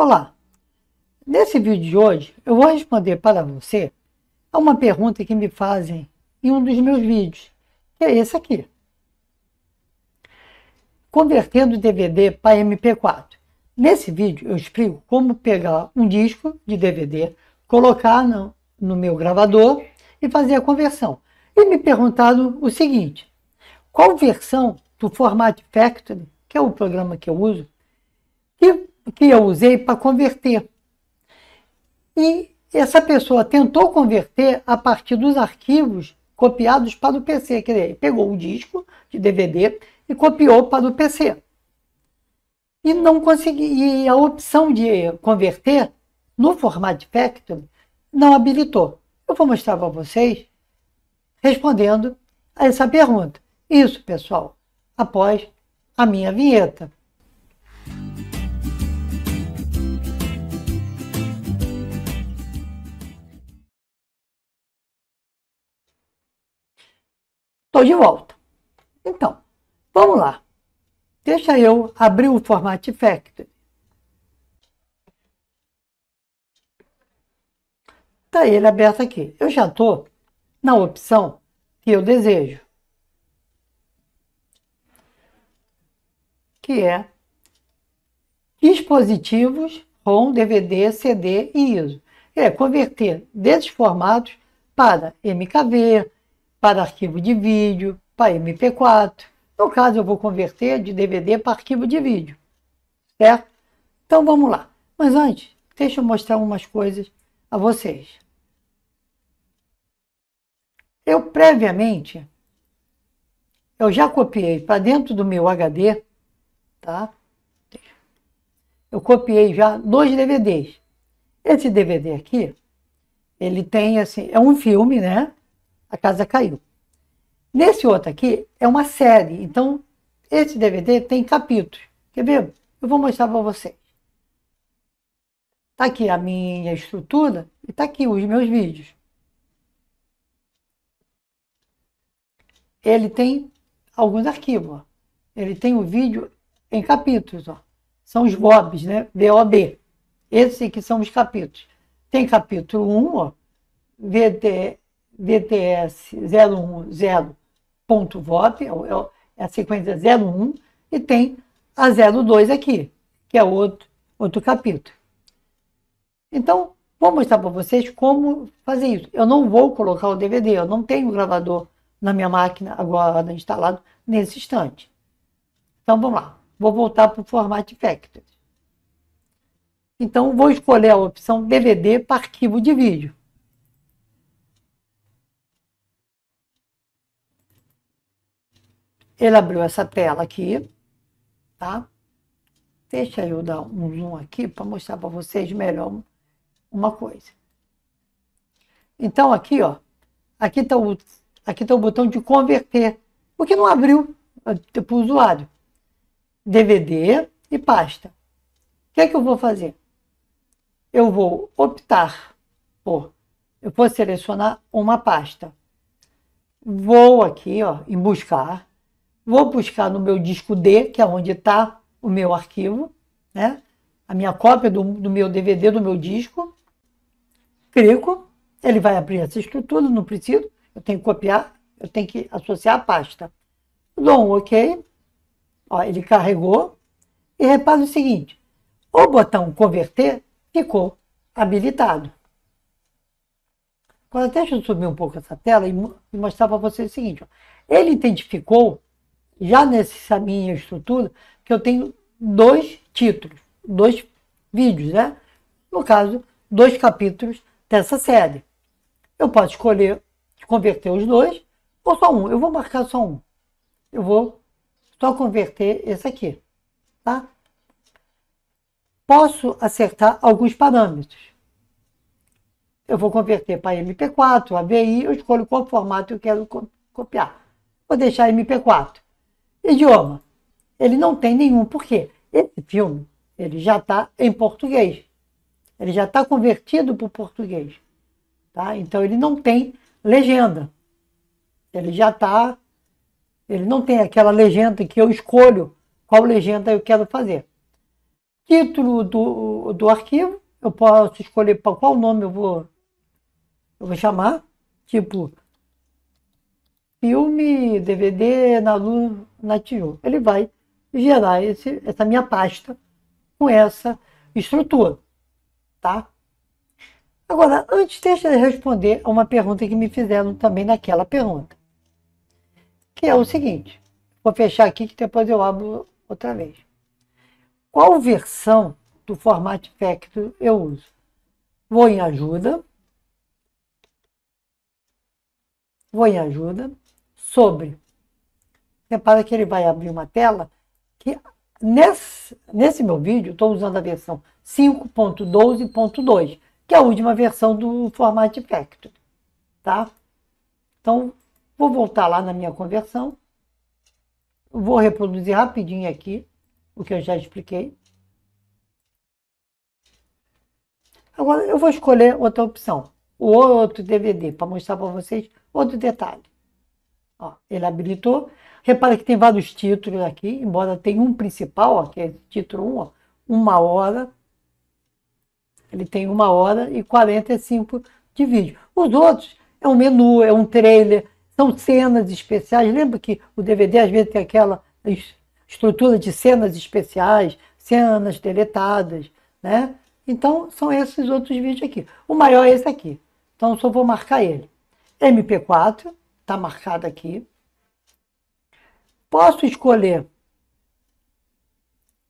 Olá! Nesse vídeo de hoje eu vou responder para você a uma pergunta que me fazem em um dos meus vídeos, que é esse aqui. Convertendo DVD para MP4. Nesse vídeo eu explico como pegar um disco de DVD, colocar no, no meu gravador e fazer a conversão. E me perguntaram o seguinte, qual versão do Format Factory, que é o programa que eu uso, que que eu usei para converter. E essa pessoa tentou converter a partir dos arquivos copiados para o PC. Quer dizer, pegou o disco de DVD e copiou para o PC. E não consegui, e a opção de converter no formato Factory não habilitou. Eu vou mostrar para vocês respondendo a essa pergunta. Isso, pessoal, após a minha vinheta. Estou de volta. Então, vamos lá. Deixa eu abrir o formato Factory. Está ele aberto aqui. Eu já estou na opção que eu desejo. Que é dispositivos ROM, DVD, CD e ISO. É converter desses formatos para MKV, para arquivo de vídeo, para MP4. No caso, eu vou converter de DVD para arquivo de vídeo, certo? Então vamos lá. Mas antes, deixa eu mostrar umas coisas a vocês. Eu previamente, eu já copiei para dentro do meu HD, tá? Eu copiei já dois DVDs. Esse DVD aqui, ele tem assim, é um filme, né? a casa caiu. Nesse outro aqui é uma série, então esse DVD tem capítulos. Quer ver? Eu vou mostrar para vocês. Está aqui a minha estrutura e está aqui os meus vídeos. Ele tem alguns arquivos. Ó. Ele tem o um vídeo em capítulos. Ó. São os VOBs, né? VOB. Esses aqui são os capítulos. Tem capítulo 1, ó, VT, VTS 010.vote, é, é, é a sequência 01, e tem a 02 aqui, que é outro, outro capítulo. Então, vou mostrar para vocês como fazer isso. Eu não vou colocar o DVD, eu não tenho o gravador na minha máquina agora instalado nesse instante. Então, vamos lá. Vou voltar para o formato Factory. Então, vou escolher a opção DVD para arquivo de vídeo. Ele abriu essa tela aqui, tá? Deixa eu dar um zoom aqui para mostrar para vocês melhor uma coisa. Então aqui, ó, aqui está o, aqui tá o botão de converter, o que não abriu ah, para o tipo, usuário. DVD e pasta. O que é que eu vou fazer? Eu vou optar por, eu vou selecionar uma pasta. Vou aqui, ó, em buscar vou buscar no meu disco D, que é onde está o meu arquivo, né? a minha cópia do, do meu DVD, do meu disco, clico, ele vai abrir essa estrutura, não preciso, eu tenho que copiar, eu tenho que associar a pasta. Dou um OK, ó, ele carregou, e repara o seguinte, o botão converter ficou habilitado. Agora, deixa eu subir um pouco essa tela e mostrar para vocês o seguinte, ó. ele identificou já nessa minha estrutura, que eu tenho dois títulos, dois vídeos, né? No caso, dois capítulos dessa série. Eu posso escolher converter os dois ou só um. Eu vou marcar só um. Eu vou só converter esse aqui, tá? Posso acertar alguns parâmetros. Eu vou converter para MP4, AVI, eu escolho qual formato eu quero copiar. Vou deixar MP4 idioma. Ele não tem nenhum. porque Esse filme ele já está em português. Ele já está convertido para o português. Tá? Então ele não tem legenda. Ele já está. Ele não tem aquela legenda que eu escolho qual legenda eu quero fazer. Título do, do arquivo, eu posso escolher para qual nome eu vou, eu vou chamar. Tipo, filme, DVD, na luz na Tio. Ele vai gerar esse, essa minha pasta com essa estrutura, tá? Agora, antes deixa eu responder a uma pergunta que me fizeram também naquela pergunta, que é o seguinte, vou fechar aqui que depois eu abro outra vez. Qual versão do formato Factor eu uso? Vou em ajuda, vou em ajuda, sobre. Repara que ele vai abrir uma tela que nesse, nesse meu vídeo estou usando a versão 5.12.2, que é a última versão do formato vector Tá? Então, vou voltar lá na minha conversão. Vou reproduzir rapidinho aqui o que eu já expliquei. Agora eu vou escolher outra opção, o outro DVD, para mostrar para vocês outro detalhe. Ó, ele habilitou. Repara que tem vários títulos aqui, embora tenha um principal, ó, que é título 1, ó, uma hora. Ele tem uma hora e 45 de vídeo. Os outros é um menu, é um trailer, são cenas especiais. Lembra que o DVD às vezes tem aquela estrutura de cenas especiais, cenas deletadas, né? Então, são esses outros vídeos aqui. O maior é esse aqui. Então, só vou marcar ele. MP4, está marcada aqui. Posso escolher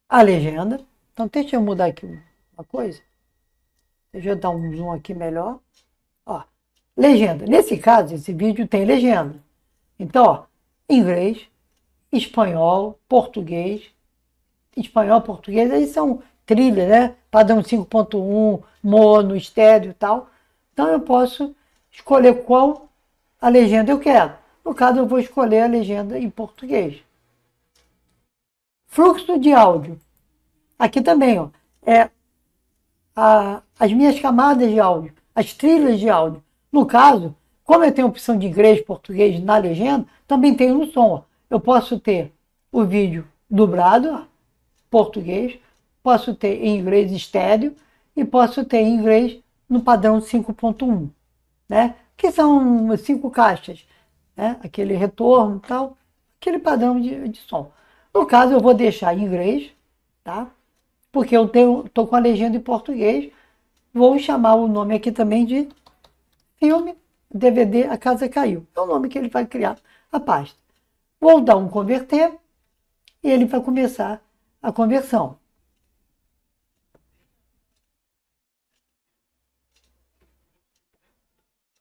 a legenda. Então, deixa eu mudar aqui uma coisa. Deixa eu dar um zoom aqui melhor. Ó, legenda. Nesse caso, esse vídeo tem legenda. Então, ó, inglês, espanhol, português. Espanhol, português, aí são trilha, né? Padrão 5.1, mono, estéreo e tal. Então, eu posso escolher qual a legenda eu quero. No caso, eu vou escolher a legenda em português. Fluxo de áudio. Aqui também, ó, é a, as minhas camadas de áudio, as trilhas de áudio. No caso, como eu tenho opção de inglês, português na legenda, também tenho no som. Ó. Eu posso ter o vídeo dobrado, ó, português, posso ter em inglês estéreo e posso ter em inglês no padrão 5.1, né? que são cinco caixas, né? aquele retorno e tal, aquele padrão de, de som. No caso, eu vou deixar em inglês, tá? Porque eu estou tô com a legenda em português. Vou chamar o nome aqui também de filme DVD A Casa Caiu. É o nome que ele vai criar a pasta. Vou dar um converter e ele vai começar a conversão.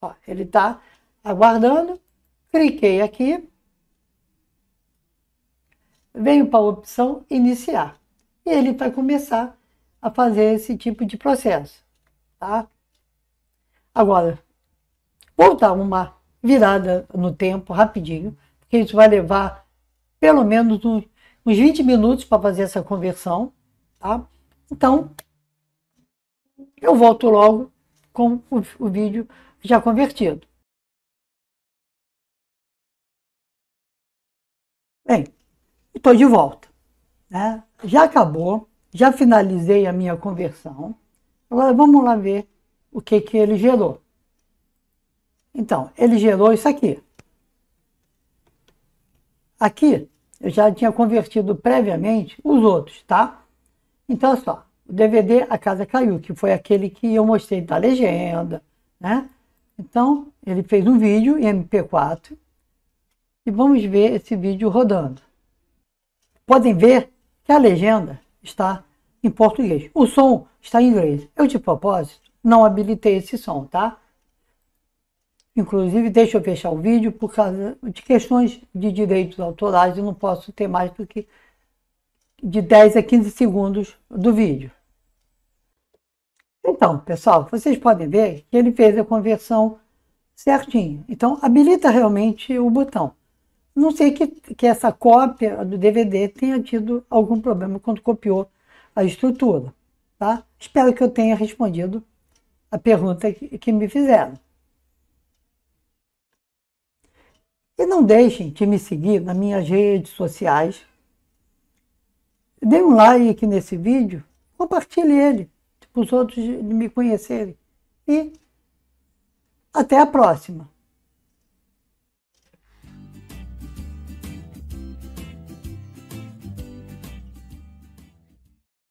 Ó, ele está aguardando. Cliquei aqui. Venho para a opção iniciar. E ele vai começar a fazer esse tipo de processo. Tá? Agora, vou dar uma virada no tempo rapidinho, porque isso vai levar pelo menos uns 20 minutos para fazer essa conversão. Tá? Então, eu volto logo com o, o vídeo já convertido. Bem, estou de volta. Né? Já acabou, já finalizei a minha conversão. Agora vamos lá ver o que, que ele gerou. Então, ele gerou isso aqui. Aqui eu já tinha convertido previamente os outros, tá? Então, olha só, o DVD A Casa Caiu, que foi aquele que eu mostrei da legenda, né? Então, ele fez um vídeo em MP4 e vamos ver esse vídeo rodando. Podem ver que a legenda está em português. O som está em inglês. Eu, de propósito, não habilitei esse som, tá? Inclusive, deixa eu fechar o vídeo por causa de questões de direitos autorais. Eu não posso ter mais do que de 10 a 15 segundos do vídeo. Então, pessoal, vocês podem ver que ele fez a conversão certinho. Então, habilita realmente o botão. Não sei que, que essa cópia do DVD tenha tido algum problema quando copiou a estrutura. Tá? Espero que eu tenha respondido a pergunta que, que me fizeram. E não deixem de me seguir nas minhas redes sociais. Dê um like nesse vídeo, compartilhe ele para os outros me conhecerem. E até a próxima.